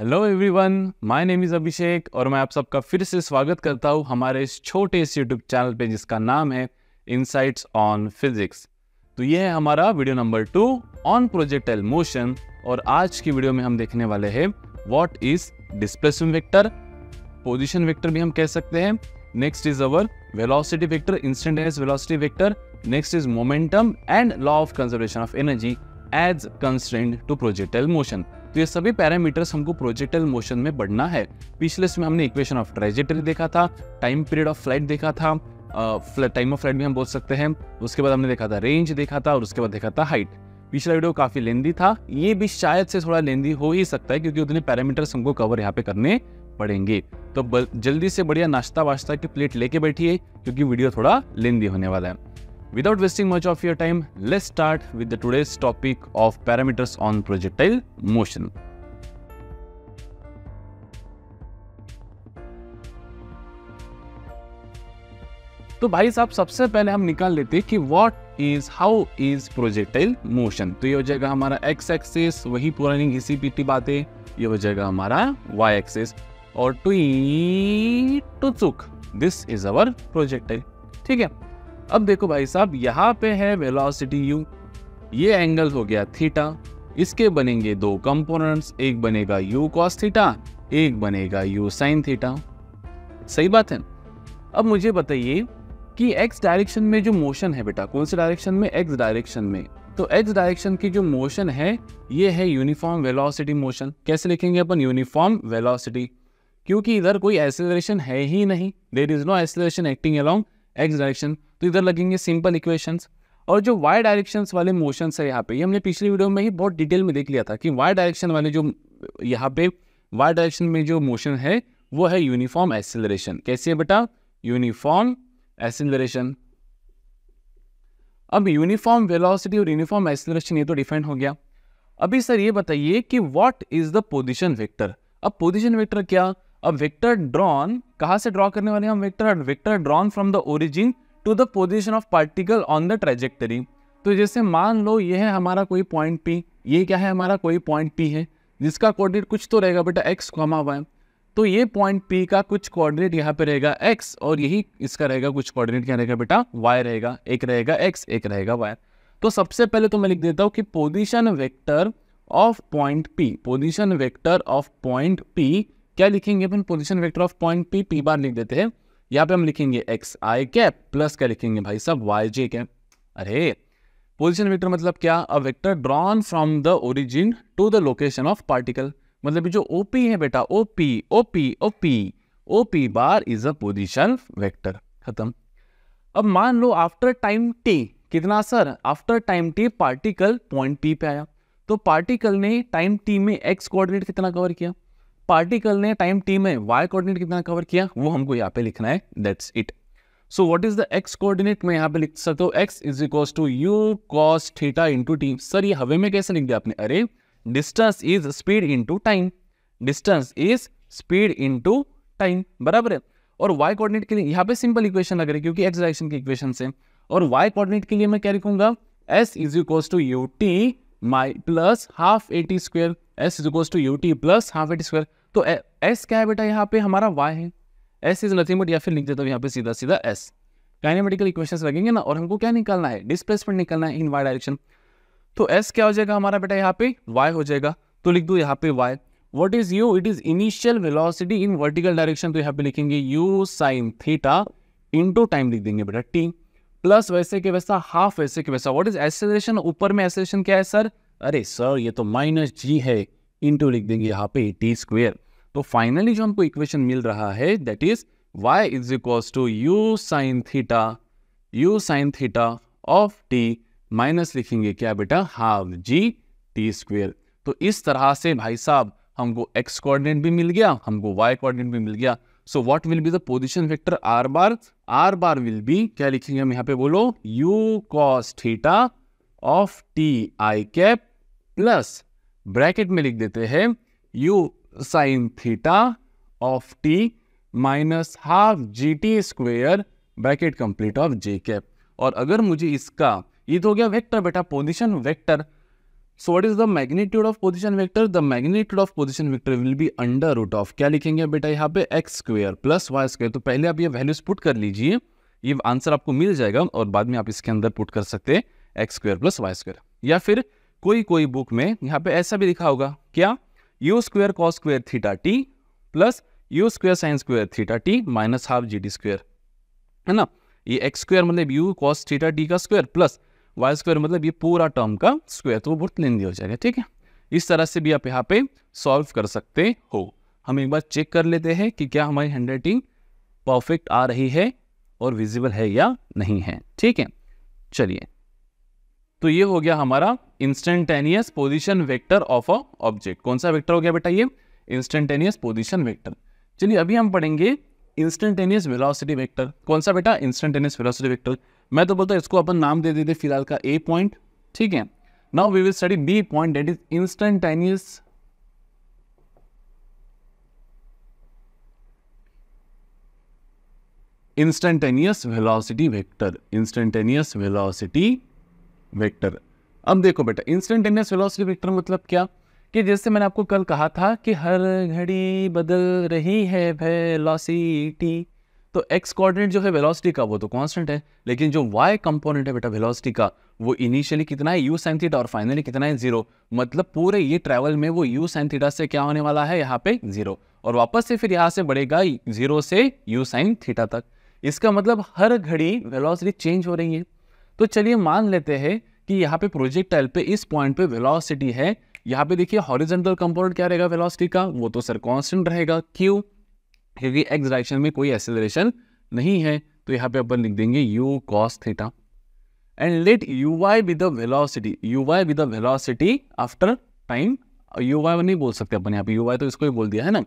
Hello everyone my name is Abhishek और मैं आप सबका फिर से स्वागत करता हूँ हमारे इस छोटे से यूट्यूब चैनल पे जिसका नाम है इनसाइट्स ऑन फिजिक्स तो ये है हमारा video number two on projectile motion और आज की वीडियो में हम देखने वाले हैं what is displacement vector position vector भी हम कह सकते हैं next is our velocity vector instantaneous velocity vector next is momentum and law of conservation of energy as constant to projectile motion तो ये सभी पैरामीटर्स हमको प्रोजेक्टल मोशन में बढ़ना है पिछले इसमें हमने इक्वेशन ऑफ ट्रेजेटरी देखा था टाइम पीरियड ऑफ फ्लाइट देखा था टाइम ऑफ फ्लाइट भी हम बोल सकते हैं उसके बाद हमने देखा था रेंज देखा था और उसके बाद देखा था हाइट पिछला वीडियो काफ़ी लेंदी था ये भी शायद से थोड़ा लेंदी हो ही सकता है क्योंकि उतने पैरामीटर्स हमको कवर यहाँ पे करने पड़ेंगे तो जल्दी से बढ़िया नाश्ता वाश्ता की प्लेट लेके बैठिए क्योंकि वीडियो थोड़ा लेंदी होने वाला है Without wasting much of your time, let's start with the today's topic of parameters on projectile motion. तो भाई साहब सबसे पहले हम निकाल लेते हैं कि what is how is projectile motion तो ये हो जाएगा हमारा एक्स एक्सिस वही पुरानी घिसी पीटी बातें ये हो जाएगा हमारा वाई एक्सिस और टू टू चुक दिस इज अवर प्रोजेक्टाइल ठीक है अब देखो भाई साहब यहाँ पे है वेलोसिटी यू ये एंगल हो गया थीटा इसके बनेंगे दो कंपोनेंट्स एक बनेगा यू कॉस थीटा एक बनेगा यू साइन थीटा सही बात है अब मुझे बताइए कि एक्स डायरेक्शन में जो मोशन है बेटा कौन से डायरेक्शन में एक्स डायरेक्शन में तो एक्स डायरेक्शन की जो मोशन है ये है यूनिफॉर्म वेलोसिटी मोशन कैसे लिखेंगे अपन यूनिफॉर्म वेलोसिटी क्योंकि इधर कोई एसिलेशन है ही नहीं there is no acceleration acting along X direction तो इधर लगेंगे सिंपल इक्वेशंस और जो वाई डायरेक्शंस वाले मोशंस है यहाँ पे ये हमने पिछले वीडियो में ही बहुत डिटेल में देख लिया था कि वाई डायरेक्शन वाले जो यहाँ पे वाई डायरेक्शन में जो मोशन है वो है यूनिफॉर्म एसिलरेशन कैसे है बेटा यूनिफॉर्म एसिलरेशन अब यूनिफॉर्म वेलोसिटी और यूनिफॉर्म एसिलरेशन ये तो डिफाइन हो गया अभी सर ये बताइए कि what is the position vector अब पोजिशन वेक्टर क्या अब वेक्टर ड्रॉन कहाँ से ड्रॉ करने वाले हम vector vector drawn from the origin to the position of particle on the trajectory तो जैसे मान लो ये है हमारा कोई पॉइंट पी ये क्या है हमारा कोई पॉइंट पी है जिसका कोऑर्डिनेट कुछ तो रहेगा बेटा एक्स कॉमा वाई तो ये पॉइंट पी का कुछ कोऑर्डिनेट यहाँ पे रहेगा एक्स और यही इसका रहेगा कुछ कोऑर्डिनेट क्या रहेगा बेटा वाई रहेगा एक रहेगा एक्स एक रहेगा वाई तो सबसे पहले तो मैं लिख देता हूँ कि position vector of point P position vector of point P क्या लिखेंगे अपन position vector of point P P bar लिख देते हैं यहाँ पे हम लिखेंगे एक्स आई कैप प्लस क्या लिखेंगे भाई सब वाई जे कैप अरे पोजिशन वेक्टर मतलब क्या a vector drawn from the origin to the location of particle मतलब जो ओपी है बेटा OP OP OP OP bar is a position vector खत्म अब मान लो आफ्टर टाइम टी कितना sir after time t particle point P पे आया तो पार्टिकल ने टाइम टी में एक्स कोऑर्डिनेट कितना कवर किया पार्टिकल ने टाइम टी में वाई कोऑर्डिनेट कितना कवर किया वो हमको यहाँ पे लिखना है that's it so what is the x coordinate मैं यहाँ पे लिख सकता हूँ x is equal to u cos theta into t sir ये हवे में कैसे लिख दिया आपने अरे distance is speed into time distance is speed into time बराबर है और वाई कोऑर्डिनेट के लिए यहाँ पे सिंपल इक्वेशन लग रही है क्योंकि एक्स डायरेक्शन की इक्वेशन से और वाई कोऑर्डिनेट के लिए मैं क्या लिखूंगा s is equal to u t my plus half a t square s is equal to u t plus half a t square तो एस क्या है बेटा यहाँ पे हमारा वाई है एस इज नथिंग बट या फिर लिख देता हूँ यहाँ पे सीधा सीधा एस काइनेमेटिकल इक्वेशंस लगेंगे ना और हमको क्या निकालना है डिस्प्लेसमेंट निकालना है इन वाई डायरेक्शन तो एस क्या हो जाएगा हमारा बेटा यहाँ पे वाई हो जाएगा तो लिख दो यहाँ पे y what is u it is initial velocity in vertical direction तो यहाँ पे लिखेंगे u sine theta into time लिख देंगे बेटा टी प्लस वैसे के वैसा हाफ वैसे के वैसा व्हाट इज एसेलेशन ऊपर में एसेलेशन क्या है सर अरे सर ये तो माइनस जी है इंटू लिख देंगे यहाँ पे टी स्क्वेयर तो फाइनली जो हमको इक्वेशन मिल रहा है that is y is equals to u sine theta u sine theta of t minus लिखेंगे क्या बेटा हाफ g टी स्क्वेयर तो इस तरह से भाई साहब हमको x कोऑर्डिनेट भी मिल गया हमको y कोऑर्डिनेट भी मिल गया so what will be the position vector r bar r bar will be क्या लिखेंगे हम यहाँ पे बोलो u cos theta of t i cap plus bracket में लिख देते हैं u sine theta of t minus half g t square bracket complete of j cap और अगर मुझे इसका ये तो हो गया वेक्टर बेटा position vector so what is the magnitude of position vector the magnitude of position vector will be under root of क्या लिखेंगे बेटा यहाँ पे x square plus y square तो पहले आप ये वैल्यूज पुट कर लीजिए ये आंसर आपको मिल जाएगा और बाद में आप इसके अंदर पुट कर सकते हैं x square plus y square या फिर कोई कोई बुक में यहाँ पे ऐसा भी लिखा होगा क्या u square cos square theta t plus u square sine square theta t minus half g t square है ना ये एक्स स्क्वेयर मतलब यू कॉस थीटा टी का स्क्वेयर प्लस वाई स्क्वेयर मतलब ये पूरा टर्म का स्क्वायर तो वो बहुत लेंदी हो जाएगा ठीक है इस तरह से भी आप यहाँ पे सॉल्व कर सकते हो हम एक बार चेक कर लेते हैं कि क्या हमारी हैंड राइटिंग परफेक्ट आ रही है और विजिबल है या नहीं है ठीक है चलिए तो ये हो गया हमारा instantaneous position vector of a object कौन सा वेक्टर हो गया बेटा ये इंस्टेंटेनियस पोजिशन वेक्टर चलिए अभी हम पढ़ेंगे इंस्टेंटेनियस वेलोसिटी वेक्टर कौन सा बेटा इंस्टेंटेनियस वेलोसिटी वेक्टर मैं तो बोलता हूँ इसको अपन नाम दे देते फिलहाल का ए पॉइंट ठीक है now we will study B point that is instantaneous instantaneous velocity vector instantaneous velocity vector अब देखो बेटा इंस्टेंटेनियस वेलोसिटी वेक्टर मतलब क्या कि जैसे मैंने आपको कल कहा था कि हर घड़ी बदल रही है वेलोसिटी तो एक्स कोऑर्डिनेट जो है वेलोसिटी का वो तो कांस्टेंट है लेकिन जो वाई कंपोनेंट है बेटा वेलोसिटी का वो इनिशियली कितना है यू साइन थीटा और फाइनली कितना है जीरो मतलब पूरे ये ट्रैवल में वो यू साइन थीटा से क्या होने वाला है यहाँ पे जीरो और वापस से फिर यहाँ से बढ़ेगा जीरो से यू साइन थीटा तक इसका मतलब हर घड़ी वेलोसिटी चेंज हो रही है तो चलिए मान लेते हैं कि यहाँ पे प्रोजेक्टाइल पे इस पॉइंट पे वेलोसिटी है यहाँ पे देखिए हॉरिजेंटल कंपोनेंट क्या रहेगा वेलोसिटी का वो तो सर कांस्टेंट रहेगा क्यों क्योंकि एक्स डायरेक्शन में कोई एक्सेलरेशन नहीं है तो यहाँ पे अपन लिख देंगे u cos theta and let u y with velocity u y with velocity after time u y one नहीं बोल सकते अपन यहाँ पे यू वाई तो इसको ही बोल दिया है ना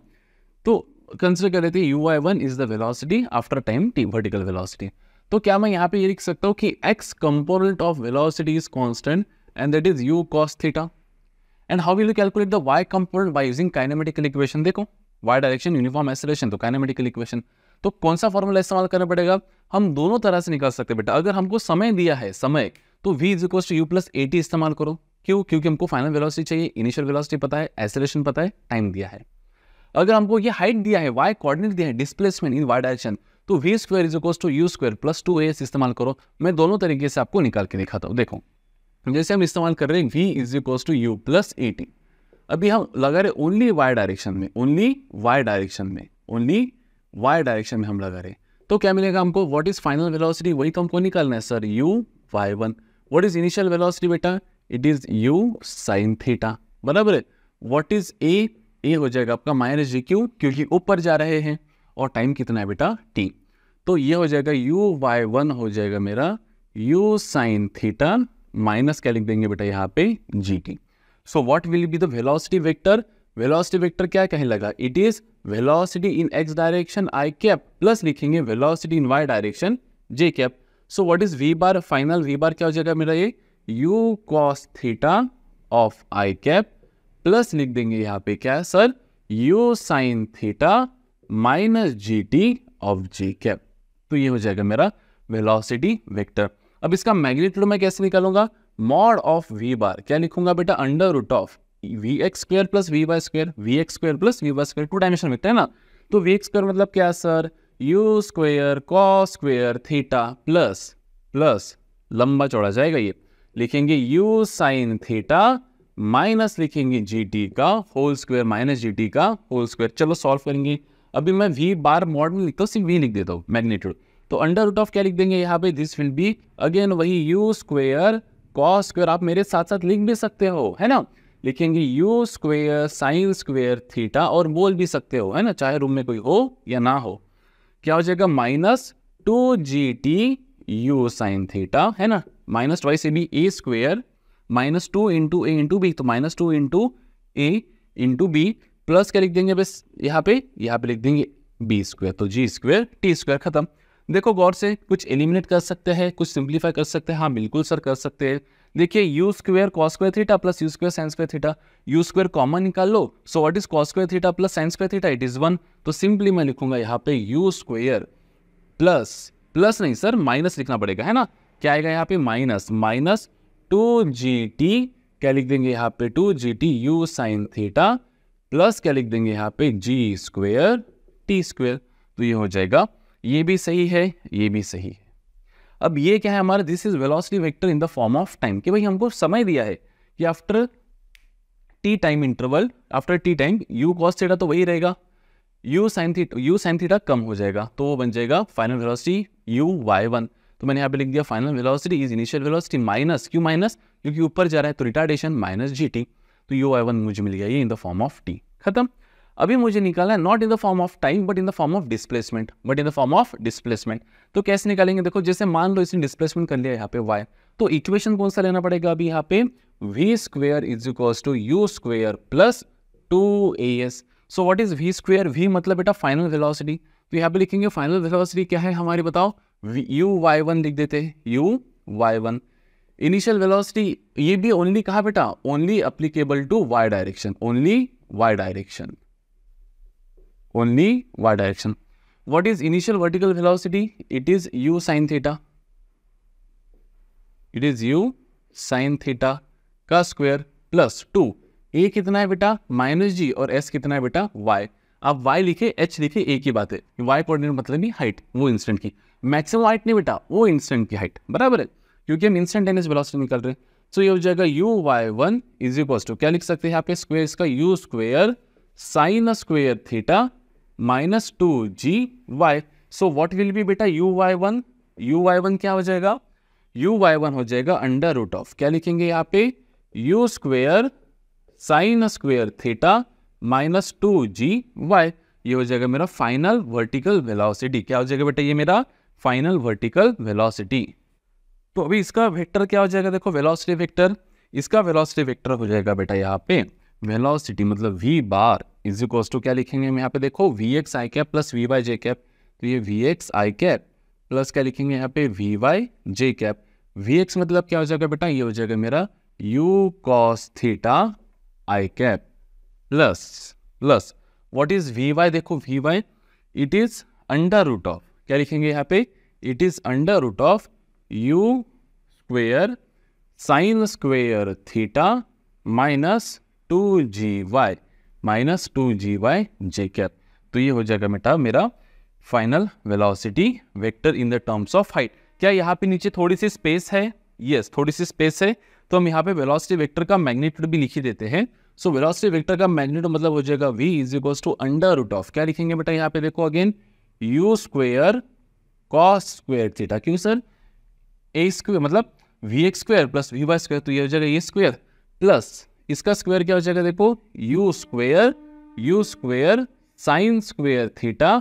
तो कंसिडर कर लेते हैं u y one is the velocity after time t vertical velocity तो क्या मैं यहाँ पे ये लिख सकता हूँ कि x component of velocity is constant and that is u cos theta and how will you calculate the y component by using kinematical equation देखो y डायरेक्शन यूनिफॉर्म एसोलेशन तो काइनेमेटिकल इक्वेशन तो कौन सा फॉर्मूला इस्तेमाल करना पड़ेगा हम दोनों तरह से निकाल सकते बेटा अगर हमको समय दिया है समय तो v is equal to u plus a इस्तेमाल करो क्यों क्योंकि हमको फाइनल वेलोसिटी चाहिए इनिशियल वेलोसिटी पता है एसोलेशन पता है टाइम दिया है अगर हमको ये हाइट दिया है वाई कोऑर्डिनेट दिया है डिस्प्लेसमेंट इन वाई डायरेक्शन तो v square is equal to u square plus two a s इस्तेमाल करो मैं दोनों तरीके से आपको निकाल के दिखाता हूँ देखो जैसे हम इस्तेमाल कर रहे हैं v is equal to u plus a t अभी हम लगा रहे ओनली वाई डायरेक्शन में ओनली वाई डायरेक्शन में ओनली वाई डायरेक्शन में हम लगा रहे तो क्या मिलेगा हमको वॉट इज फाइनल वेलोसिटी वही तो हमको निकालना है sir u y one what is initial velocity बेटा it is u sine theta बराबर है वॉट इज ए ए हो जाएगा आपका माइनस जी क्यू क्योंकि ऊपर जा रहे हैं और टाइम कितना है बेटा टी तो ये हो जाएगा यू वाई वन हो जाएगा मेरा यू साइन थीटा माइनस क्या लिख देंगे बेटा यहाँ पे g t so what will be velocity vector velocity vector क्या कहने लगा it is velocity in x direction i cap plus लिखेंगे velocity in y direction j cap so what is v bar final v bar क्या हो जाएगा मेरा ये u cos theta of i cap plus लिख देंगे यहाँ पे क्या sir u sine theta minus g t of j cap तो ये हो जाएगा मेरा वेलोसिटी वेक्टर अब इसका मैग्नीट्यूड मैं कैसे निकालूंगा मॉड ऑफ वी बार क्या लिखूंगा बेटा under root of v x square plus v y square v x square plus v y square two dimension vector है ना तो वी एक्स स्क्वायर मतलब क्या sir u square cos square theta plus plus लंबा चौड़ा जाएगा ये लिखेंगे यू साइन थीटा माइनस लिखेंगे जी टी का whole square minus g t का होल स्क्वायर चलो सॉल्व करेंगे अभी मैं वी बार मॉड में लिखता हूँ सिर्फ वी लिख देता हूँ मैग्नीट्यूड तो अंडर रूट ऑफ क्या लिख देंगे यहाँ पे दिस विल बी अगेन वही यू स्क्वेयर कॉस स्क्वेयर आप मेरे साथ साथ लिख भी सकते हो है ना लिखेंगे u square sine square theta और बोल भी सकते हो है ना चाहे रूम में कोई हो या ना हो क्या हो जाएगा minus two g t u sine theta है ना माइनस वाई से भी a square minus two into a into b तो minus two into a into b plus क्या लिख देंगे बस यहाँ पे यहाँ पे लिख देंगे बी स्क्वायर तो जी स्क्वायर टी स्क्वायर खत्म देखो गौर से कुछ एलिमिनेट कर सकते हैं कुछ सिंप्लीफाई कर सकते हैं हाँ बिल्कुल सर कर सकते हैं देखिए u square cos square theta plus u square sine square theta u square common निकाल लो so what is cos square theta plus sine square theta it is one तो सिंपली मैं लिखूंगा यहाँ पे यू स्क्वेयर प्लस प्लस नहीं sir minus लिखना पड़ेगा है ना क्या आएगा यहाँ पे minus minus two g t क्या लिख देंगे यहाँ पे two g t u sine theta plus क्या लिख देंगे यहाँ पे जी स्क्वेयर टी स्क्वेयर तो ये हो जाएगा ये भी सही है ये भी सही है अब ये क्या है हमारा this is velocity vector in the form of time कि भाई हमको समय दिया है कि after t time interval after t time u cos theta तो वही रहेगा u sine theta u sine theta कम हो जाएगा तो वो बन जाएगा final velocity u y one तो मैंने यहाँ पे लिख दिया final velocity is initial velocity minus g minus क्योंकि ऊपर जा रहा है तो रिटार्डेशन माइनस जी टी तो यू वाई वन मुझे मिल गया ये in the form of t खत्म अभी मुझे निकालना है not in the form of time but in the form of displacement but in the form of displacement तो कैसे निकालेंगे देखो जैसे मान लो इसने डिस्प्लेसमेंट कर लिया यहाँ पे वाई तो इक्वेशन कौन सा लेना पड़ेगा अभी यहाँ पे v square is equals to u square plus two a s so what is v square v मतलब बेटा फाइनल वेलोसिटी तो यहाँ पे लिखेंगे फाइनल वेलोसिटी क्या है हमारी बताओ यू वाई वन लिख देते u y one initial velocity ये भी ओनली कहा बेटा only applicable to y direction only y direction only y direction What is initial vertical velocity it is u sine theta it is u sine theta का square plus two a कितना है बेटा minus जी और S कितना है बेटा Y आप Y लिखे एच लिखे ए की बात है वाई कोऑर्डिनेट मतलब नहीं हाइट वो इंस्टेंट की मैक्सिमम हाइट नहीं बेटा वो इंस्टेंट की हाइट बराबर है क्योंकि हम इंस्टेंटेनियस वेलोसिटी निकल रहे हैं सो ये हो जाएगा u y one is equal to क्या लिख सकते हैं आपके स्क्वेयर का u square sine square theta minus two g y so what will be बेटा u y one u y one क्या हो जाएगा यू वाई वन हो जाएगा अंडर रूट ऑफ क्या लिखेंगे यहाँ पे u square sine square theta minus two g y ये हो जाएगा मेरा फाइनल वर्टिकल वेलोसिटी क्या हो जाएगा बेटा ये मेरा फाइनल वर्टिकल वेलोसिटी तो अभी इसका वेक्टर क्या हो जाएगा देखो वेलोसिटी वेक्टर इसका वेलोसिटी वेक्टर हो जाएगा बेटा यहाँ पे वेलोसिटी मतलब v bar is equals to क्या लिखेंगे हम यहाँ पे देखो v x i cap plus v y j cap तो ये v x i cap plus क्या लिखेंगे यहाँ पे v y j cap v x मतलब क्या हो जाएगा बेटा ये हो जाएगा मेरा u cos theta i cap plus plus what is v y देखो v y it is under root of क्या लिखेंगे यहाँ पे it is under root of u square sine square theta minus two g y minus two g y जे तो ये हो जाएगा बेटा मेरा final velocity vector in the terms of height क्या यहाँ पे नीचे थोड़ी सी स्पेस है यस yes, थोड़ी सी स्पेस है तो हम यहाँ पे वेलोसिटी वेक्टर का मैग्नीट्यूड भी लिखी देते हैं सो वेलोसिटी वेक्टर का मैग्नीट्यूड मतलब हो जाएगा v is equals to under root of क्या लिखेंगे बेटा यहाँ पे देखो again u square cos square theta क्यों सर ए स्क्वेयर मतलब v x square plus v y square तो ये हो जाएगा ए स्क्वेयर प्लस इसका स्क्वायर क्या हो जाएगा देखो u square u square sine square theta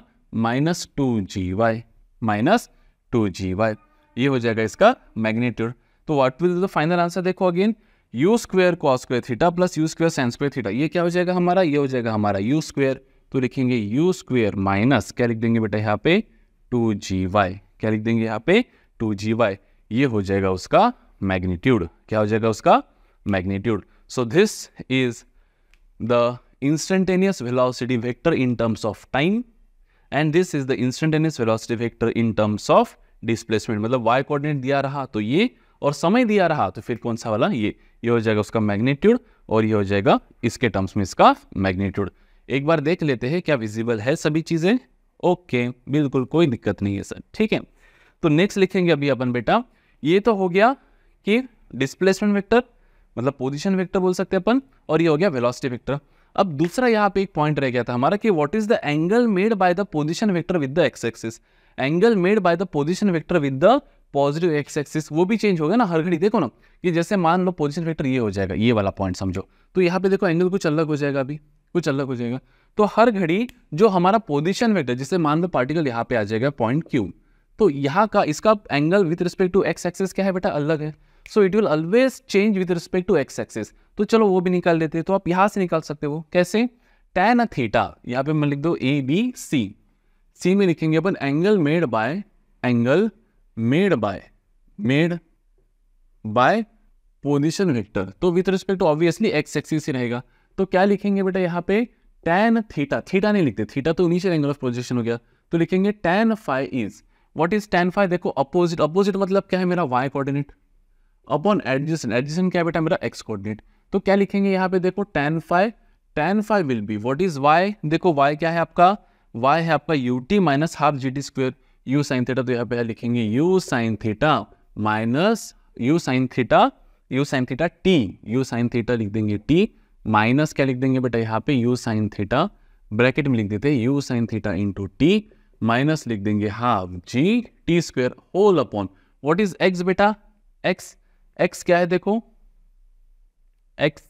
minus two g y minus two g y ये हो जाएगा इसका मैग्नीट्यूड तो what will the final answer देखो again u square cos square theta plus u square sine square theta ये क्या हो जाएगा हमारा ये हो जाएगा हमारा यू स्क्वेयर तो लिखेंगे यू स्क्वेयर माइनस क्या लिख देंगे बेटा यहाँ पे टू जी वाई क्या लिख देंगे यहाँ पे टू जी वाई ये हो जाएगा उसका मैग्नीट्यूड क्या हो जाएगा उसका magnitude so this is the instantaneous velocity vector in terms of time and this is the instantaneous velocity vector in terms of displacement मतलब वाई कोऑर्डिनेट दिया रहा तो ये और समय दिया रहा तो फिर कौन सा वाला ये ये हो जाएगा उसका मैग्नीट्यूड और ये हो जाएगा इसके टर्म्स में इसका मैग्नीट्यूड एक बार देख लेते हैं क्या विजिबल है सभी चीज़ें ओके बिल्कुल कोई दिक्कत नहीं है सर ठीक है तो नेक्स्ट लिखेंगे अभी अपन बेटा ये तो हो गया कि डिस्प्लेसमेंट वेक्टर मतलब पोजीशन वेक्टर बोल सकते हैं अपन और ये हो गया वेलोसिटी वेक्टर अब दूसरा यहाँ पे एक पॉइंट रह गया था हमारा कि what is the angle made by the position vector with the x axis angle made by the position vector with the positive x axis वो भी चेंज हो गया ना हर घड़ी देखो ना कि जैसे मान लो पोजिशन वेक्टर ये हो जाएगा ये वाला पॉइंट समझो तो यहाँ पे देखो एंगल कुछ अलग हो जाएगा अभी कुछ अलग हो जाएगा तो हर घड़ी जो हमारा पोजिशन वेक्टर जिससे मान लो पार्टिकल यहाँ पे आ जाएगा पॉइंट क्यू तो यहाँ का इसका angle with respect to x axis क्या है बेटा अलग है so it will always change with respect to x axis तो चलो वो भी निकाल लेते हैं तो आप यहाँ से निकाल सकते हो कैसे टेन थीटा यहाँ पे मैं लिख दो ए बी सी सी में लिखेंगे अपन angle made by angle made by made by position vector तो with respect to obviously x axis ही रहेगा तो क्या लिखेंगे बेटा यहाँ पे टेन थीटा थीटा नहीं लिखते थीटा तो इनिशियल एंगल ऑफ पोजिशन हो गया तो लिखेंगे tan phi is what is tan phi देखो अपोजिट अपोजिट मतलब क्या है मेरा y coordinate upon adjacent adjacent क्या बेटा मेरा एक्स कोऑर्डिनेट तो क्या लिखेंगे यहाँ पे देखो tan phi tan phi will be what is y देखो वाई क्या है आपका y है आपका u t minus half g t square u sine theta तो यहाँ पे लिखेंगे u sine theta minus u sine theta u sine theta t u sine theta लिख देंगे t माइनस क्या लिख देंगे बेटा यहाँ पे u साइन थीटा ब्रैकेट में लिख देते हैं u sine theta into t minus लिख देंगे half g t square whole upon what is x बेटा एक्स एक्स क्या है देखो x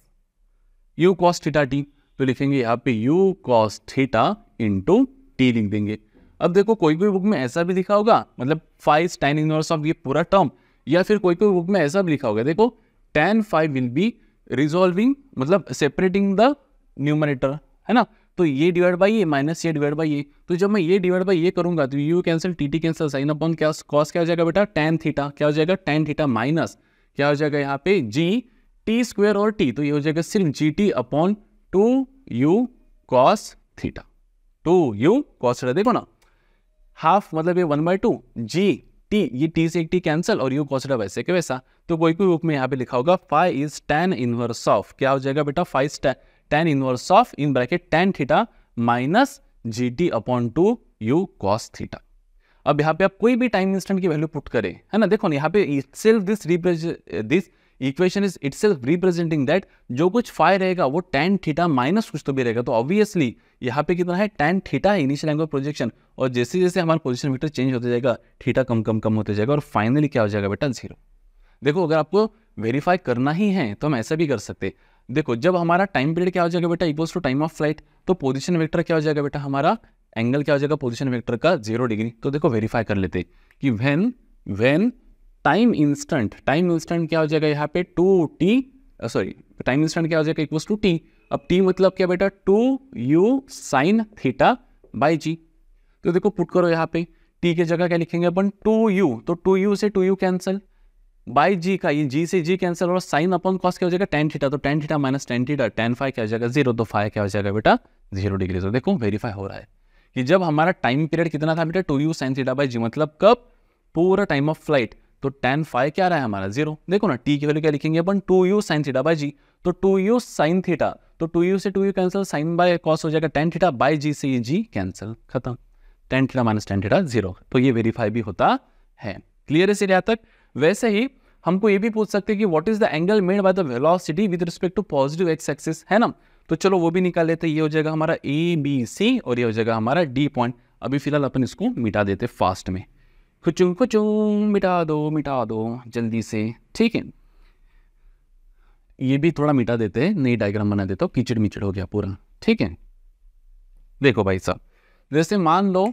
u cos theta t तो लिखेंगे यहाँ पे u cos theta into t लिख देंगे अब देखो कोई कोई बुक में ऐसा भी लिखा होगा मतलब फाइव टेन इनवर्स ऑफ ये पूरा टर्म या फिर कोई कोई बुक में ऐसा भी लिखा होगा देखो tan phi will be resolving मतलब सेपरेटिंग द न्यूमरेटर है ना तो ये डिवाइड बाई ये माइनस ये डिवाइड बाई ये तो जब मैं ये डिवाइड बाई ये करूंगा तो u cancel t t cancel sine upon क्या कॉस क्या हो जाएगा बेटा टेन थीटा क्या हो जाएगा टेन थीटा माइनस क्या हो जाएगा यहाँ पे जी टी स्क्वेयर और टी तो ये हो जाएगा सिर्फ g t upon two u cos theta two u cos theta देखो ना हाफ मतलब ये one by two g t ये टी से एक टी कैंसिल और यू कॉस थीटा वैसे के वैसा तो कोई कोई रूप में यहाँ पे लिखा होगा phi is tan inverse of क्या हो जाएगा बेटा phi tan tan inverse of in bracket tan theta minus g t upon two u cos theta अब यहाँ पे आप कोई भी टाइम इंस्टेंट की वैल्यू पुट करें है ना देखो ना यहाँ पे self this this equation is itself representing that जो कुछ फाइव रहेगा वो टेन थीटा माइनस कुछ तो भी रहेगा तो ऑब्वियसली यहाँ पे कितना है टेन थीटा है इनिशियल एंगल प्रोजेक्शन और जैसे जैसे हमारा पोजिशन मीटर चेंज होते जाएगा थीटा कम कम कम होते जाएगा और फाइनली क्या हो जाएगा बेटा जीरो देखो अगर आपको वेरीफाई करना ही है तो हम ऐसा भी कर सकते देखो जब हमारा टाइम पीरियड क्या हो जाएगा बेटा equals to time of flight तो पोजिशन वेक्टर क्या हो जाएगा बेटा हमारा एंगल क्या हो जाएगा पोजिशन वेक्टर का जीरो डिग्री तो देखो वेरीफाई कर लेते कि when when time instant time instant क्या हो जाएगा यहाँ पे two t sorry time instant क्या हो जाएगा इक्वल्स टू टी अब टी मतलब क्या बेटा two u sine theta by g तो देखो पुट करो यहाँ पे टी की जगह क्या लिखेंगे अपन टू यू तो टू यू से two u cancel by g का ये जी से जी कैंसिल और साइन अपन कॉस क्या हो जाएगा टेन थीटा तो tan theta minus tan theta tan phi क्या हो जाएगा जीरो तो फाइव क्या हो जाएगा बेटा जीरो डिग्री तो देखो वेरीफाई हो रहा है कि जब हमारा टाइम पीरियड कितना था बेटा two u sine theta by g मतलब कब पूरा टाइम ऑफ फ्लाइट तो टेन फाइव क्या रहा है हमारा जीरो देखो ना टी की वैल्यू क्या लिखेंगे अपन two u sine theta by g तो टू यू साइन थीटा तो टू यू से two u cancel sine by cos हो जाएगा टेन थीटा बाई जी से ये जी कैंसिल खत्म tan theta minus tan theta zero तो ये वेरीफाई भी होता है क्लियर है से यहाँ तक वैसे ही हमको ये भी पूछ सकते हैं कि what is the angle made by the velocity with respect to positive x axis है ना तो चलो वो भी निकाल लेते हैं ये हो जाएगा हमारा ए बी सी और ये हो जाएगा हमारा डी पॉइंट अभी फिलहाल अपन इसको मिटा देते फास्ट में खुचू खुचू मिटा दो मिटा दो जल्दी से ठीक है ये भी थोड़ा मिटा देते हैं नई डायग्राम बना देता हूँ कीचड़ मिचड़ हो गया पूरा ठीक है देखो भाई साहब जैसे मान लो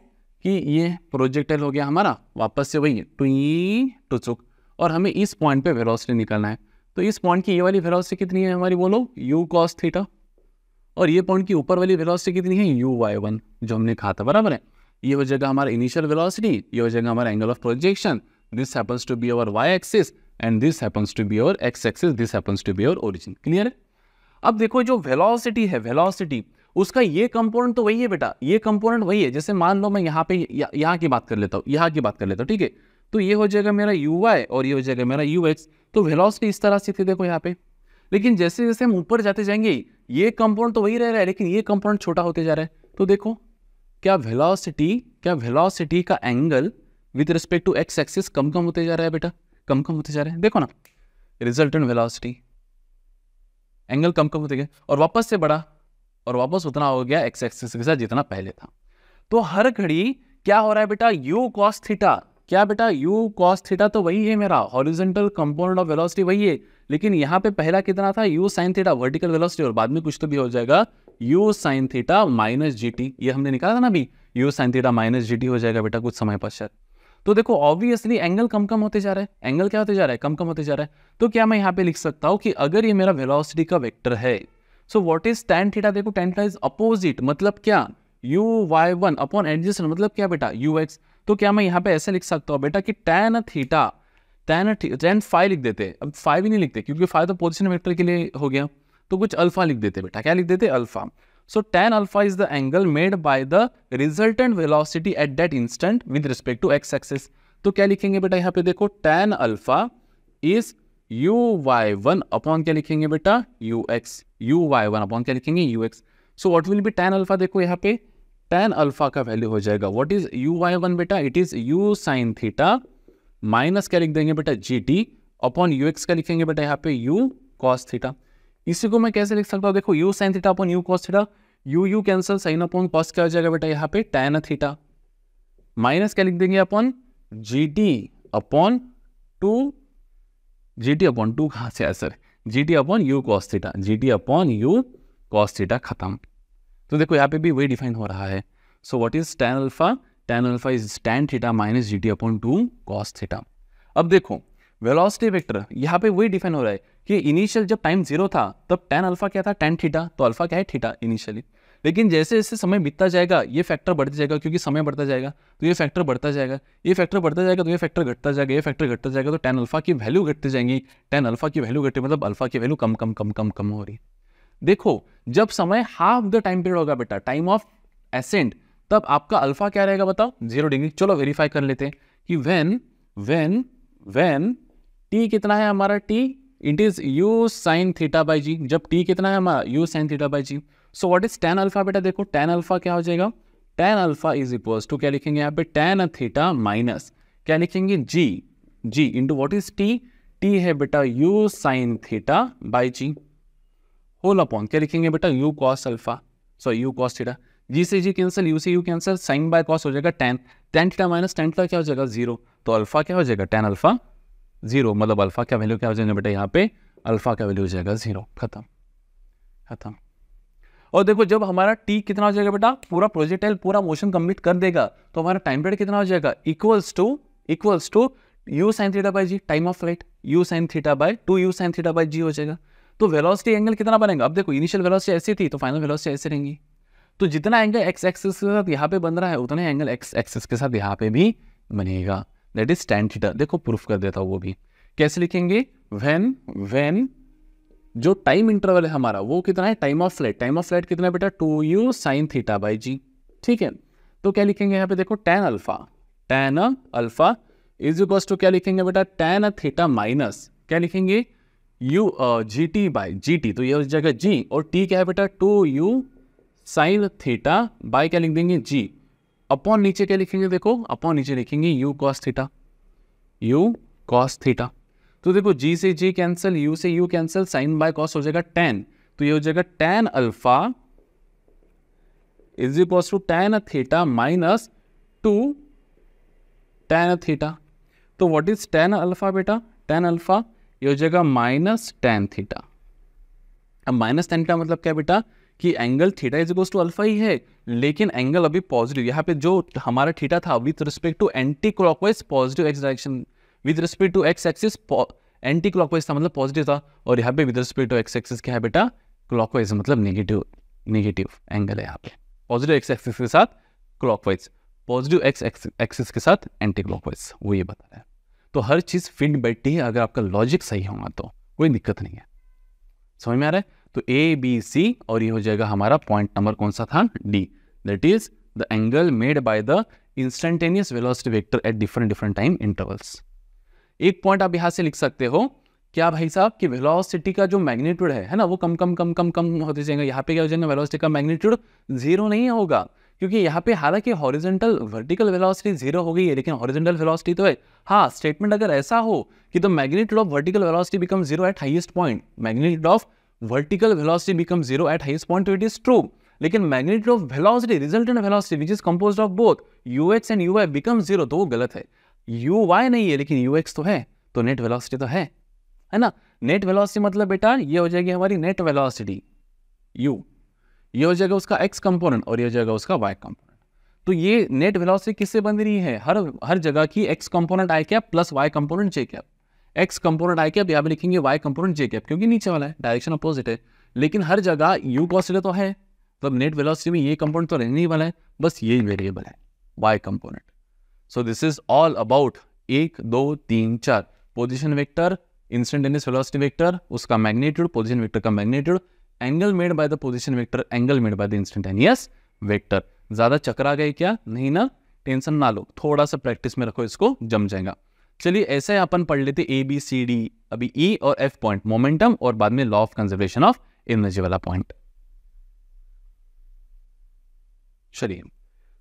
कि ये प्रोजेक्टल हो गया हमारा वापस से वही टुई टुचुक और हमें इस पॉइंट पे वेलोसिटी निकालना है तो इस पॉइंट की ये वाली वेलोसिटी कितनी है हमारी बोलो यू cos थीटा और ये पॉइंट की ऊपर वाली वेलोसिटी कितनी है यू वाई वन जो हमने कहा था बराबर है ये हो जाएगा हमारा इनिशियल वेलोसिटी ये हो जाएगा हमारा angle of projection this happens to be our y axis and this happens to be our x axis this happens to be our origin clear है अब देखो जो वेलोसिटी है वेलोसिटी उसका ये कंपोनेंट तो वही है बेटा ये कंपोनेंट वही है जैसे मान लो मैं यहाँ पे यहाँ की बात कर लेता हूँ यहाँ की बात कर लेता हूँ ठीक है तो ये हो जाएगा मेरा यू वाई और ये हो जाएगा मेरा यू एक्स तो वेलोसिटी इस तरह से थी देखो यहाँ पे लेकिन जैसे जैसे हम ऊपर जाते जाएंगे ये कंपाउंड तो वही रह रहा है लेकिन ये कंपाउंड छोटा होते जा रहा है तो देखो क्या वेलोसिटी क्या वेलोसिटी का angle with respect to x axis कम कम होते जा रहा है बेटा कम कम होते जा रहे हैं देखो ना रिजल्टेंट वेलोसिटी एंगल कम कम होते गए और वापस से बड़ा और वापस उतना हो गया एक्स एक्सिस के साथ जितना पहले था तो हर घड़ी क्या हो रहा है बेटा यू कॉस थीटा क्या बेटा u cos थीटा तो वही है मेरा हॉरिजेंटल कंपोनेंट ऑफ वेलोसिटी वही है लेकिन यहाँ पे पहला कितना था u sin theta vertical velocity और बाद में कुछ तो भी हो जाएगा u sin theta minus g t ये हमने निकाला था ना अभी u sin theta minus g t हो जाएगा बेटा कुछ समय पश्चात तो देखो ऑब्वियसली एंगल कम कम होते जा रहा है एंगल क्या होते जा रहा है कम कम होते जा रहा है तो क्या मैं यहाँ पे लिख सकता हूँ कि अगर ये मेरा वेलोसिटी का वेक्टर है so what is tan theta देखो टेन थीटा इज अपोजिट मतलब क्या u y one upon adjustment मतलब क्या बेटा यू एक्स तो क्या मैं यहाँ पे ऐसे लिख सकता हूँ बेटा कि tan theta tan tan phi लिख देते अब फाइव ही नहीं लिखते क्योंकि फाइव तो पोजिशन वेक्टर के लिए हो गया तो कुछ अल्फा लिख देते बेटा क्या लिख देते alpha so tan alpha is the angle made by the resultant velocity at that instant with respect to x axis तो क्या लिखेंगे बेटा यहाँ पे देखो tan alpha is u y one upon क्या लिखेंगे बेटा u x u y one upon क्या लिखेंगे u x so what will be tan alpha देखो यहाँ पे tan अल्फा का वैल्यू हो जाएगा what is u y one बेटा it is u sine theta minus क्या लिख देंगे बेटा g t upon u x का लिखेंगे बेटा यहाँ पे यू कॉस थीटा इसी को मैं कैसे लिख सकता हूँ देखो u sine theta upon u cos theta u u cancel sine upon cos क्या हो जाएगा बेटा यहाँ पे टैन थीटा माइनस क्या लिख देंगे upon g t upon two g t upon two कहाँ से आया sir g t upon u cos theta g t upon u cos theta खत्म तो देखो यहाँ पे भी वही डिफाइन हो रहा है so what is tan alpha tan alpha is tan theta minus g t upon two cos theta अब देखो वेलोसिटी वेक्टर यहाँ पे वही डिफाइन हो रहा है कि इनिशियल जब टाइम जीरो था तब टेन अल्फा क्या था टेन थीटा तो अल्फा क्या है थीटा इनिशियली लेकिन जैसे जैसे समय बीतता जाएगा ये फैक्टर बढ़ता जाएगा क्योंकि समय बढ़ता जाएगा तो ये फैक्टर बढ़ता जाएगा ये फैक्टर बढ़ता जाएगा तो ये फैक्टर घटता जाएगा ये फैक्टर घटता जाएगा तो टेन अल्फा की वैल्यू घटती जाएंगी टेन अल्फा की वैल्यू घटती मतलब अल्फा की वैल्यू कम कम कम कम कम हो रही है देखो जब समय हाफ द टाइम पीरियड होगा बेटा टाइम ऑफ एसेंट तब आपका अल्फा क्या रहेगा बताओ जीरो डिग्री चलो वेरीफाई कर लेते हैं कि वेन वेन वेन टी कितना है हमारा t it is u sine theta by g जब टी कितना है हमारा u sine theta by g so what is tan alpha बेटा देखो टेन अल्फा क्या हो जाएगा tan alpha is equals to क्या लिखेंगे यहाँ पे टेन थीटा माइनस क्या लिखेंगे g g into what is t t है बेटा u sine theta by g whole upon क्या लिखेंगे बेटा u cos alpha sorry u cos theta g से जी कैंसिल यू से u cancel sine by cos हो जाएगा tan tan theta minus tan theta क्या हो जाएगा जीरो तो अल्फा क्या हो जाएगा टेन अल्फा जीरो मतलब अल्फा क्या वैल्यू क्या हो जाएगा बेटा यहाँ पे अल्फा का वैल्यू हो जाएगा जीरो खत्म खत्म और देखो जब हमारा टी कितना हो जाएगा बेटा पूरा प्रोजेक्टाइल पूरा मोशन कंप्लीट कर देगा तो हमारा टाइम पीरियड कितना हो जाएगा equals to equals to u sine theta by g time of flight u sine theta by two u sine theta by g हो जाएगा तो वेलोसिटी एंगल कितना बनेगा अब देखो इनिशियल वेलोसिटी ऐसी थी तो फाइनल वेलोसिटी ऐसी रहेंगी तो जितना एंगल एक्स एक्सिस के साथ यहाँ पे बन रहा है उतना एंगल एक्स एक्सिस के साथ यहाँ पे भी बनेगा दैट इज टेन थीटर देखो प्रूफ कर देता हूँ वो भी कैसे लिखेंगे वेन वेन जो टाइम इंटरवल है हमारा वो कितना है time of flight time of flight कितना बेटा two u sine theta by g ठीक है तो क्या लिखेंगे यहाँ पे देखो tan alpha tan alpha is equals to क्या लिखेंगे बेटा टेन थीटा माइनस क्या लिखेंगे u g t by g t तो ये उस जगह जी और टी क्या है बेटा two u sine theta by क्या लिख देंगे जी अपॉन नीचे क्या लिखेंगे देखो अपॉन नीचे लिखेंगे u cos theta u cos theta तो देखो जी से जी कैंसिल यू से u cancel sine by cos हो जाएगा टेन तो ये हो जाएगा tan alpha is equal to tan theta minus two tan theta तो व्हाट इज टेन अल्फा बेटा टेन अल्फा ये हो जाएगा माइनस टेन थीटा अब माइनस टेन थीटा मतलब क्या बेटा कि angle theta is equals to alpha ही है लेकिन एंगल अभी पॉजिटिव यहाँ पे जो हमारा थीटा था with respect to anti clockwise positive x direction with respect to x axis anti clockwise था मतलब पॉजिटिव था और यहाँ पे with respect to x axis क्या है बेटा क्लॉकवाइज मतलब नेगेटिव नेगेटिव एंगल है यहाँ पे पॉजिटिव एक्स एक्सिस के साथ क्लॉकवाइज पॉजिटिव एक्स एक्सिस के साथ एंटी क्लॉकवाइज वो ये बता रहा है तो हर चीज़ फिट बैठती है अगर आपका लॉजिक सही होगा तो कोई दिक्कत नहीं है समझ में आ रहा है तो ए बी सी और ये हो जाएगा हमारा पॉइंट नंबर कौन सा था D that is the angle made by the instantaneous velocity vector at different different time intervals एक पॉइंट आप यहां से लिख सकते हो क्या भाई साहब कि वेलोसिटी का जो मैग्नीट्यूड है है ना वो कम कम कम कम कम होते जाएंगे यहाँ पे क्या हो जाएगा वेलोसिटी का मैग्नीट्यूड जीरो नहीं होगा क्योंकि यहाँ पे हालांकि हॉरिजेंटल वर्टिकल वेलोसिटी जीरो हो गई है लेकिन हॉरिजेंटल वेलोसिटी तो है हाँ स्टेटमेंट अगर ऐसा हो कि the magnitude of vertical velocity become zero at highest point magnitude of vertical velocity become zero at highest point तो इट इज ट्रू लेकिन magnitude of velocity resultant velocity which is compose of both u x and u y become zero तो वो गलत है you Y नहीं है लेकिन you x तो है तो नेट वेलोसिटी तो है है ना नेट वेलोसिटी मतलब बेटा ये हो जाएगी हमारी नेट वेलोसिटी यू ये हो जाएगा उसका एक्स कंपोनेंट और ये हो जाएगा उसका वाई कंपोनेंट तो ये नेट वेलोसिटी किससे बन रही है हर हर जगह की x component i cap plus y component j cap x component i cap यहाँ पे लिखेंगे वाई कंपोनेंट जे कैप क्योंकि नीचे वाला है डायरेक्शन अपोजिट है लेकिन हर जगह यू कॉस्टले तो है तो नेट वेलोसिटी में ये कंपोनेंट तो रहने ही वाला है बस ये वेरिएबल है y component so this is all about एक दो तीन चार position vector instantaneous velocity vector उसका मैग्नेट्यूड पोजिशन वेक्टर का magnitude angle made by the position vector angle made by the instantaneous vector ज़्यादा चक्कर आ गए क्या नहीं ना टेंशन ना लो थोड़ा सा प्रैक्टिस में रखो इसको जम जाएगा चलिए ऐसे अपन पढ़ लेते ए बी सी डी अभी ई e और एफ पॉइंट मोमेंटम और बाद में law of conservation of energy वाला पॉइंट चलिए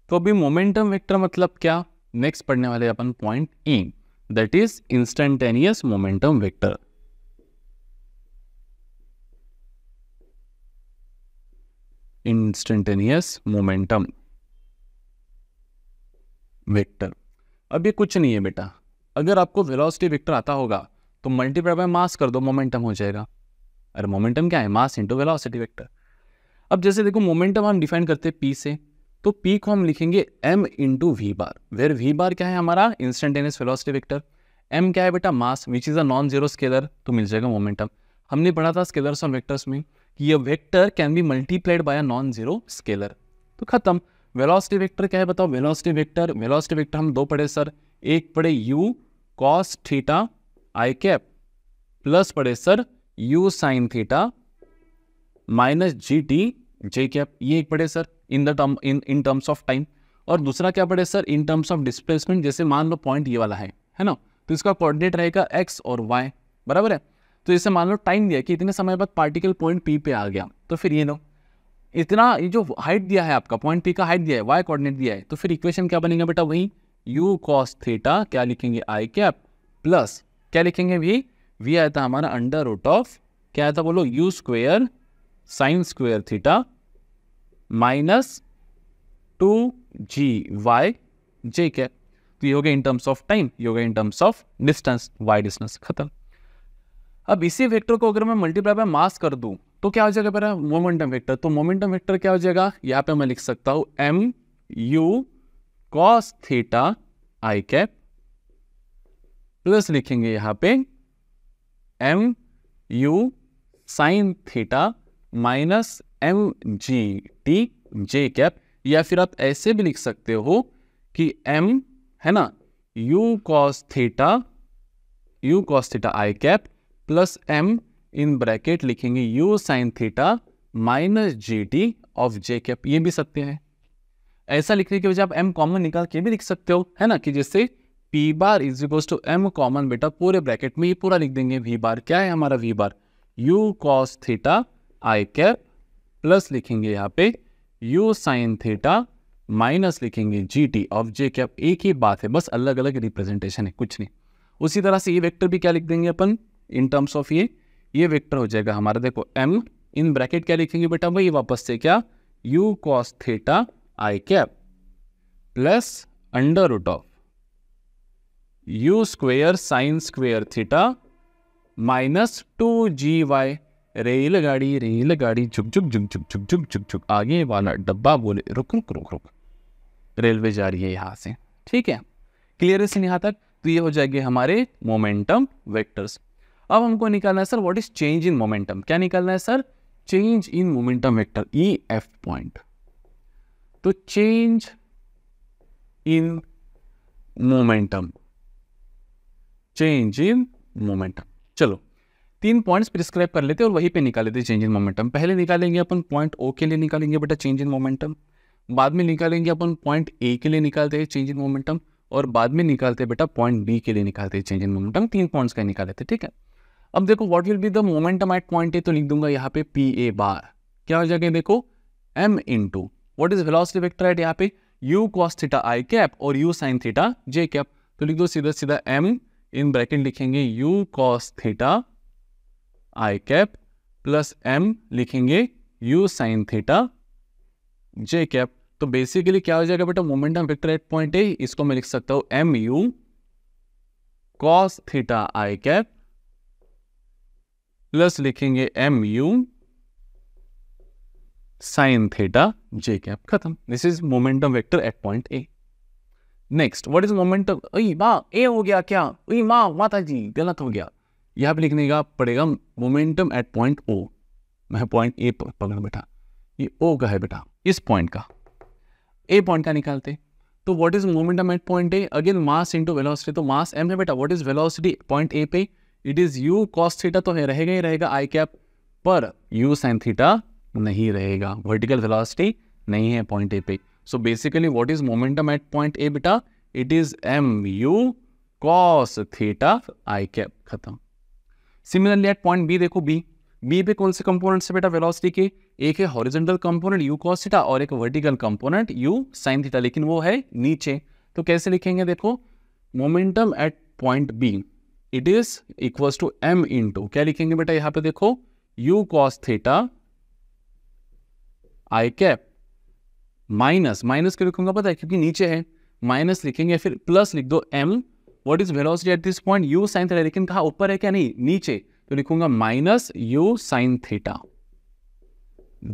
तो अभी मोमेंटम वेक्टर मतलब क्या नेक्स्ट पढ़ने वाले अपन point E that is instantaneous momentum vector instantaneous momentum vector अब ये कुछ नहीं है बेटा अगर आपको वेलोसिटी वेक्टर आता होगा तो मल्टीप्लाई बाय मास कर दो मोमेंटम हो जाएगा अरे मोमेंटम क्या है मास इंटू वेलोसिटी वेक्टर अब जैसे देखो मोमेंटम हम डिफाइन करते हैं पी से तो पी को हम लिखेंगे m into v bar where v bar क्या है हमारा इंस्टेंटेनियस वेलोसिटी वेक्टर एम क्या है बेटा mass which is a non zero scalar तो मिल जाएगा मोमेंटम हमने पढ़ा था स्केलर्स और वेक्टर्स में कि ये vector can be multiplied by a non zero scalar तो खत्म वेलोसिटी वेक्टर क्या है बताओ वेलोसिटी वेक्टर वेलोसिटी वेक्टर हम दो पढ़े सर एक पढ़े u cos theta i cap plus पढ़े sir u sin theta minus g t j cap ये एक पढ़े sir in the term in in terms of time और दूसरा क्या पढ़े sir in terms of displacement जैसे मान लो पॉइंट ये वाला है है ना तो इसका कोऑर्डिनेट रहेगा एक्स और वाई बराबर है तो इसे मान लो टाइम दिया कि इतने समय बाद पार्टिकल पॉइंट पी पे आ गया तो फिर ये लो इतना ये जो हाइट दिया है आपका पॉइंट पी का हाइट दिया है वाई कॉर्डिनेट दिया है तो फिर इक्वेशन क्या बनेगा बेटा वही यू कॉस थीटा क्या लिखेंगे आई कैप प्लस क्या लिखेंगे वी वी आया था हमारा अंडर रूट ऑफ क्या आया था बोलो u square sine square theta minus two g y j cap तो ये हो गया इन टर्म्स ऑफ टाइम ये हो गया in terms of distance y distance खत्म अब इसी वेक्टर को अगर मैं मल्टीप्लाई बाय मास कर दूं तो क्या हो जाएगा मेरा मोमेंटम वेक्टर तो मोमेंटम वेक्टर क्या हो जाएगा यहाँ पे मैं लिख सकता हूं m u cos theta i cap plus लिखेंगे यहां पे m u sine theta minus m g t j cap या फिर आप ऐसे भी लिख सकते हो कि एम है ना u cos theta u cos theta i cap plus m in bracket लिखेंगे u sine theta minus g t of j cap ये भी सत्य है ऐसा लिखने की वजह आप एम कॉमन निकाल के भी लिख सकते हो है ना कि जैसे p bar is equal to m common बेटा पूरे ब्रैकेट में ये पूरा लिख देंगे वी बार क्या है हमारा v bar u cos theta i cap plus लिखेंगे यहाँ पे यू साइन थीटा माइनस लिखेंगे g t of j cap एक ही बात है बस अलग अलग रिप्रेजेंटेशन है कुछ नहीं उसी तरह से ये वेक्टर भी क्या लिख देंगे अपन इन टर्म्स ऑफ ये ये वेक्टर हो जाएगा हमारा देखो एम इन ब्रैकेट क्या लिखेंगे बेटा वही वापस से क्या u cos theta i cap plus under root of u square sine square theta minus two g y rail गाड़ी रेल गाड़ी झुक झुक झुक झुक झुक झुक झुक झुक आगे वाला डब्बा बोले रुक रुक रुक रुक रेलवे जा रही है यहाँ से ठीक है क्लियर है यहाँ तक तो ये हो जाएंगे हमारे मोमेंटम वेक्टर्स अब हमको निकालना है sir what is change in momentum क्या निकालना है sir change in momentum vector E F point तो change in momentum change in momentum चलो तीन पॉइंट्स प्रिस्क्राइब कर लेते और वहीं पे निकाल लेते चेंज इन मोमेंटम पहले निकालेंगे अपन पॉइंट ओ के लिए निकालेंगे बेटा चेंज इन मोमेंटम बाद में निकालेंगे अपन पॉइंट ए के लिए निकालते हैं चेंज इन मोमेंटम और बाद में निकालते बेटा पॉइंट बी के लिए निकालते हैं चेंज इन मोमेंटम तीन पॉइंट्स का निकाल लेते ठीक है अब देखो what will be the momentum at point A तो लिख दूंगा यहाँ पे पी ए बार क्या हो जाएगा देखो m into what is velocity vector at यहाँ पे u cos theta i cap और u sine theta j cap तो लिख दो सीधा सीधा एम इन ब्रैकेट लिखेंगे u cos theta i cap plus m लिखेंगे u sine theta j cap तो बेसिकली क्या हो जाएगा बेटा momentum vector at point A इसको मैं लिख सकता हूं m u cos theta i cap plus लिखेंगे m u sine theta j cap खत्म this is momentum vector at point A next what is momentum अई माँ ए हो गया क्या अई माँ माता जी गलत हो गया यहां पे लिखने का पड़ेगा मोमेंटम एट पॉइंट ओ मैं पॉइंट ए पकड़ बैठा ये ओ का है बेटा इस पॉइंट का ए पॉइंट का निकालते तो what is momentum at point A again mass into velocity तो मास एम है बेटा what is velocity point A पे it is u cos theta तो रहेगा ही रहेगा आई कैप पर यू साइन थीटा नहीं रहेगा वर्टिकल वेलोसिटी नहीं है पॉइंट ए पे so basically what is momentum at point A बेटा it is m u cos theta i cap खत्म सिमिलरली एट पॉइंट बी देखो बी बी पे कौन से कंपोनेंट है बेटा वेलोसिटी के एक है horizontal component u cos theta और एक vertical component u sine theta लेकिन वो है नीचे तो कैसे लिखेंगे देखो momentum at point B it is equal to m into क्या लिखेंगे बेटा यहां पे देखो u cos theta i cap minus minus क्यों लिखूंगा पता है क्योंकि नीचे है माइनस लिखेंगे फिर प्लस लिख दो m what is velocity at this point u sine theta लेकिन कहा ऊपर है क्या नहीं नीचे तो लिखूंगा minus u sine theta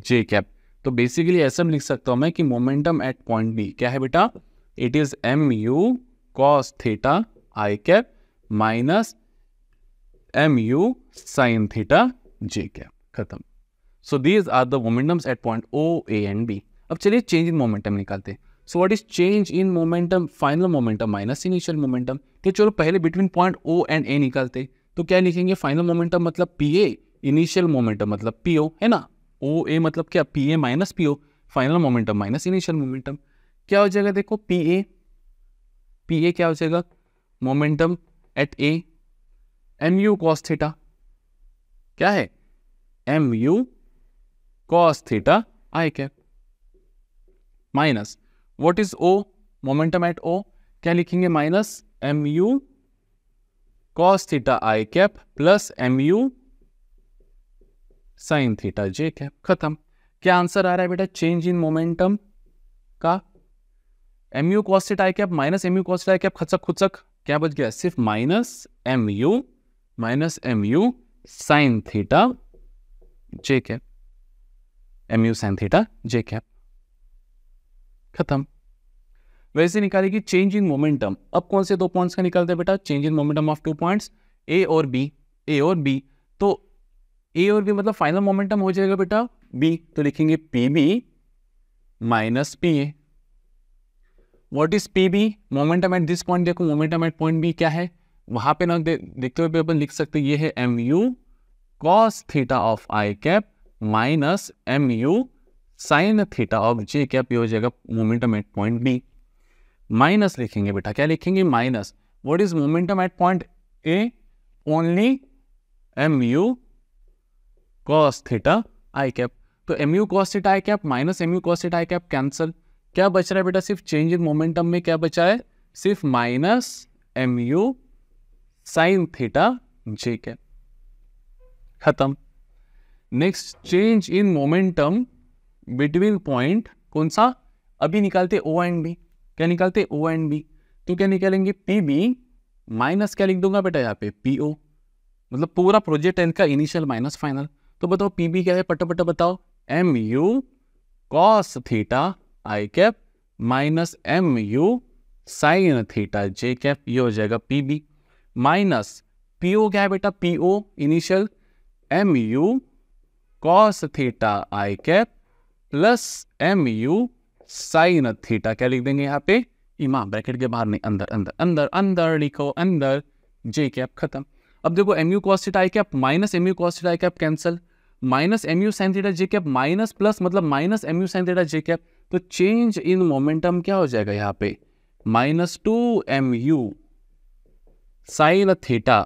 j cap तो बेसिकली ऐसे में लिख सकता हूं मैं कि मोमेंटम एट पॉइंट बी क्या है बेटा it is m u cos theta i cap minus m u sine theta j cap खत्म so these are the momentums at point O A and B अब चलिए चेंज इन मोमेंटम निकालते हैं so what is change in momentum final momentum minus initial momentum तो चलो पहले between point O and A निकालते तो क्या लिखेंगे फाइनल मोमेंटम मतलब पी ए इनिशियल मोमेंटम मतलब पी ओ है ना ओ ए मतलब क्या p A minus P O final momentum minus initial momentum क्या हो जाएगा देखो पी ए पी ए क्या हो जाएगा momentum at A m u cos theta क्या है m u cos theta i cap minus what is O momentum at O क्या लिखेंगे minus m u cos theta i cap plus m u sine theta j cap खत्म क्या answer आ रहा है बेटा चेंज इन मोमेंटम का m u cos theta i cap minus m u cos theta i cap खचक खुचक क्या बच गया सिर्फ minus m u minus m u sine theta j cap m u sine theta j cap खत्म वैसे निकालेगी चेंज इन मोमेंटम अब कौन से दो पॉइंट्स का निकालते हैं बेटा change in momentum of two points A और बी ए और बी तो ए और बी मतलब फाइनल मोमेंटम हो जाएगा बेटा बी तो लिखेंगे p B minus p A what is p B momentum at this point देखो मोमेंटम एट पॉइंट बी क्या है वहां पे ना दे, देखते हुए अपन लिख सकते ये है m u cos theta of i cap minus m u sine theta of j cap ये हो जाएगा momentum at point B minus लिखेंगे बेटा क्या लिखेंगे minus what is momentum at point A only m u cos theta i cap तो m u cos theta i cap minus m u cos theta i cap cancel क्या बच रहा है बेटा सिर्फ चेंज इन मोमेंटम में क्या बचा है सिर्फ minus m u sine theta j के खत्म next change in momentum between point कौन सा अभी निकालते ओ एंड बी क्या निकालते ओ एंड बी तो क्या निकालेंगे पी बी माइनस क्या लिख दूंगा बेटा यहाँ पे पी ओ मतलब पूरा प्रोजेक्ट एंड का इनिशियल माइनस फाइनल तो बताओ पी बी क्या है पटो पटो बताओ m u cos theta i cap minus m u sine theta j cap ये हो जाएगा P B minus P O क्या है बेटा P O initial m u cos theta i cap plus m u sine theta क्या लिख देंगे यहाँ पे इमा ब्रैकेट के बाहर नहीं अंदर अंदर अंदर अंदर लिखो अंदर जे कैप खत्म अब देखो m u cos theta i cap minus m u cos theta i cap cancel minus m u sine theta j cap minus plus मतलब minus m u sine theta j cap तो change in momentum क्या हो जाएगा यहाँ पे minus two m u sine theta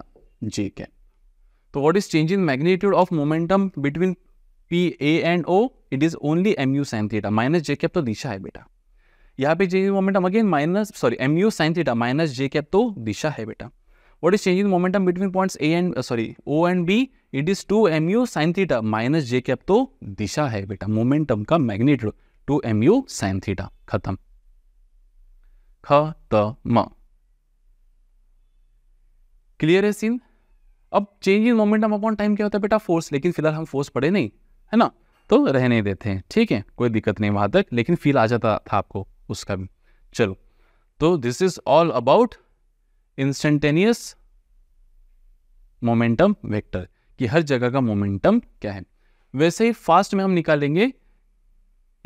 j cap तो what is change in magnitude of momentum between P A and O it is only m u sine theta minus j cap तो दिशा है बेटा यहाँ पे change in momentum again minus sorry m u sine theta minus j cap तो दिशा है बेटा what is change in momentum between points A and sorry O and B it is two m u sine theta minus j cap तो दिशा है बेटा momentum का magnitude two m u sine theta खत्म खत्म क्लियर है scene अब change in momentum upon time क्या होता है बेटा फोर्स लेकिन फिलहाल हम फोर्स पढ़े नहीं है ना तो रहने देते हैं ठीक है कोई दिक्कत नहीं वहां तक लेकिन फील आ जाता था आपको उसका भी चलो तो this is all about instantaneous momentum vector कि हर जगह का मोमेंटम क्या है वैसे ही फास्ट में हम निकालेंगे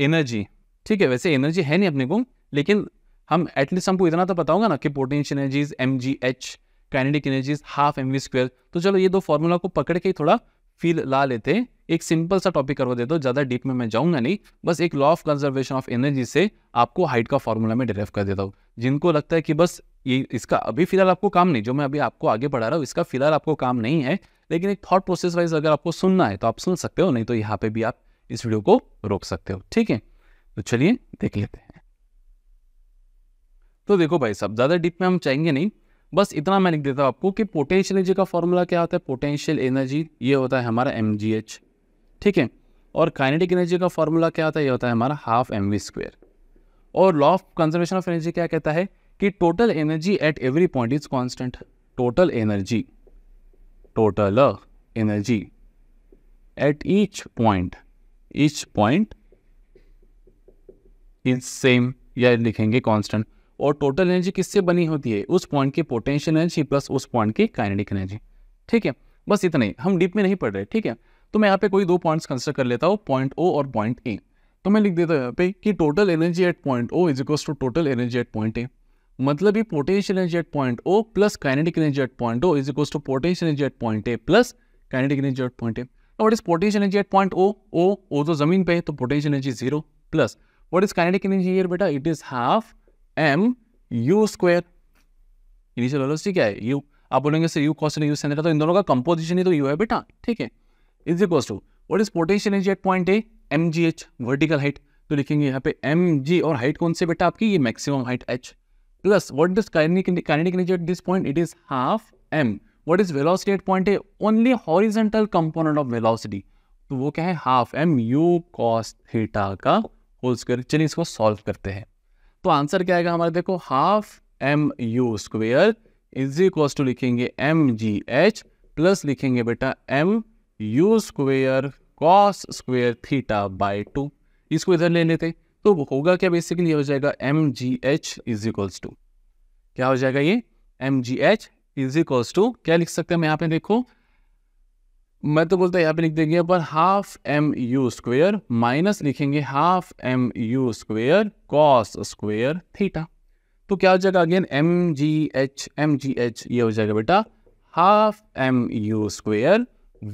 एनर्जी ठीक है वैसे एनर्जी है नहीं अपने को लेकिन हम एटलीस्ट हमको इतना तो बताऊंगा ना कि potential energies m g h kinetic energies half m v square तो चलो ये दो फॉर्मूला को पकड़ के थोड़ा फील ला लेते हैं एक सिंपल सा टॉपिक करवा देता हूँ ज़्यादा डीप में मैं जाऊंगा नहीं बस एक law of conservation of energy से आपको हाइट का फॉर्मूला में डिराइव कर देता हूँ जिनको लगता है कि बस ये इसका अभी फिलहाल आपको काम नहीं जो मैं अभी आपको आगे बढ़ा रहा हूँ इसका फिलहाल आपको काम नहीं है लेकिन एक थॉट प्रोसेस वाइज अगर आपको सुनना है तो आप सुन सकते हो नहीं तो यहाँ पे भी आप इस वीडियो को रोक सकते हो ठीक है तो चलिए देख लेते हैं तो देखो भाई साहब ज़्यादा डीप में हम चाहेंगे नहीं बस इतना मैं लिख देता हूँ आपको कि पोटेंशियल एनर्जी का फॉर्मूला क्या होता है पोटेंशियल एनर्जी ये होता है हमारा एम ठीक है और काइनेटिक एनर्जी का फॉर्मूला क्या होता है ये होता है हमारा हाफ एम वी स्क्वेयर और law of conservation of energy क्या कहता है कि total energy at every point is constant total energy total energy at each point each point is same या लिखेंगे कांस्टेंट और टोटल एनर्जी किससे बनी होती है उस पॉइंट की पोटेंशियल एनर्जी प्लस उस पॉइंट की काइनेटिक एनर्जी ठीक है बस इतना ही हम डीप में नहीं पढ़ रहे ठीक है तो मैं यहाँ पे कोई दो पॉइंट्स कंसिडर कर लेता हूँ पॉइंट ओ और पॉइंट ए तो मैं लिख देता हूँ यहाँ पे कि total energy at point O is equals to total energy at point A मतलब ये potential energy at point O plus kinetic energy at point O is equals to potential energy at point A plus kinetic energy at point A what is potential energy at point O O O तो जमीन पे है तो potential energy zero plus what is kinetic energy here बेटा it is half m u square initial velocity क्या है u आप बोलेंगे sir u cost u center तो इन दोनों का कंपोजिशन ही तो यू है बेटा ठीक है is equal to what is potential energy at point A m g h vertical height तो लिखेंगे यहाँ पे एम जी और हाइट कौन से बेटा आपकी ये maximum height h plus what is kinetic energy at this point it is half m what is velocity at point A only horizontal component of velocity तो वो क्या है half m u cos theta का whole square चलिए इसको solve करते हैं तो आंसर क्या आएगा हमारे देखो half m u square is equal to लिखेंगे एम जी एच प्लस लिखेंगे बेटा m u square cos square theta by two इसको इधर ले लेते तो होगा क्या बेसिकली हो जाएगा m g h is equals to क्या हो जाएगा ये m g h is equal to क्या लिख सकते हैं यहाँ पे देखो मैं तो बोलता यहाँ पे लिख देंगे अपन half m u square minus लिखेंगे half m u square cos square theta तो क्या हो जाएगा again m g h m g h ये हो जाएगा बेटा half m u square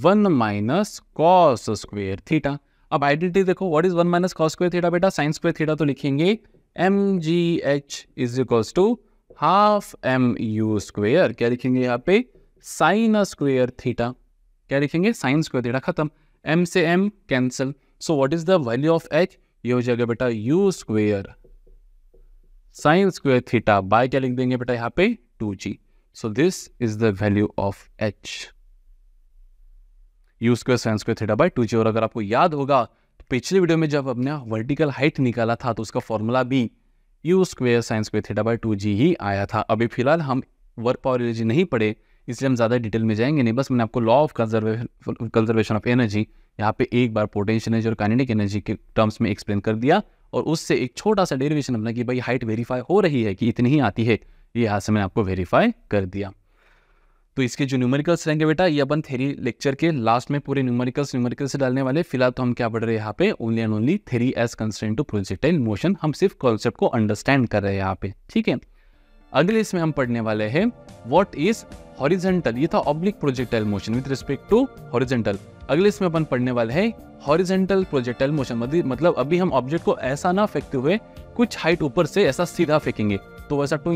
one minus cos square theta अब आइडेंटिटी देखो what is one minus cos square theta बेटा साइन स्क्वेयर थीटा तो लिखेंगे m g h is equals to half m u square क्या लिखेंगे यहाँ पे साइन स्क्वेयर थीटा क्या लिखेंगे साइन स्क्वेयर थीटा खत्म एम से m cancel so what is the value of h ये हो जाएगा बेटा u square sine square theta by क्या लिख देंगे बेटा यहाँ पे two g so this is the value of h u square sine square theta by two g और अगर आपको याद होगा तो पिछले वीडियो में जब हमने वर्टिकल हाइट निकाला था तो उसका फॉर्मूला भी u square sine square theta by two g ही आया था अभी फिलहाल हम वर्क पावर एनर्जी नहीं पढ़े इसलिए हम ज़्यादा डिटेल में जाएंगे नहीं बस मैंने आपको law of conservation conservation of energy यहाँ पे एक बार पोटेंशियल एनर्जी और काइनेटिक एनर्जी के टर्म्स में एक्सप्लेन कर दिया और उससे एक छोटा सा डेरिवेशन अपना कि भाई हाइट वेरीफाई हो रही है कि इतनी ही आती है ये यहाँ से मैंने आपको वेरीफाई कर दिया तो इसके जो न्यूमेरिकल्स रहेंगे बेटा ये अपन थेरी लेक्चर के लास्ट में पूरे न्यूमेरिकल्स न्यूमेरिकल्स डालने वाले फिलहाल तो हम क्या पढ़ रहे हैं यहाँ पे only and only theory as concern to project in motion हम सिर्फ कॉन्सेप्ट को अंडरस्टैंड कर रहे हैं यहाँ पे ठीक है अगले इसमें हम पढ़ने वाले हैं वॉट इज हॉरिजेंटल ये था oblique projectile motion with respect to horizontal अगले इसमें अपन पढ़ने वाले हैं हॉरिजेंटल प्रोजेक्टाइल मोशन मतलब अभी हम ऑब्जेक्ट को ऐसा ना फेंकते हुए कुछ हाइट ऊपर से ऐसा सीधा फेंकेंगे तो वैसा टू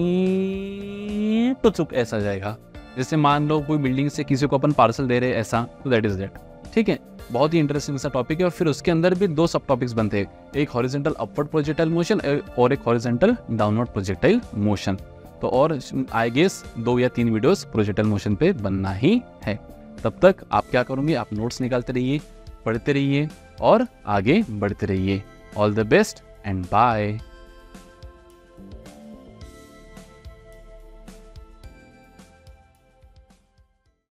तो चुप ऐसा जाएगा जैसे मान लो कोई बिल्डिंग से किसी को अपन पार्सल दे रहे हैं ऐसा तो दैट इज दैट ठीक है बहुत ही इंटरेस्टिंग सा टॉपिक है और फिर उसके अंदर भी दो सब टॉपिक्स बनते हैं एक हॉरिजेंटल अपवर्ड प्रोजेक्टाइल मोशन और एक हॉरिजेंटल डाउनवर्ड प्रोजेक्टाइल मोशन तो और आई गेस दो या तीन वीडियोस प्रोजेक्टाइल मोशन पे बनना ही है तब तक आप क्या करोगे आप नोट्स निकालते रहिए पढ़ते रहिए और आगे बढ़ते रहिए all the best and bye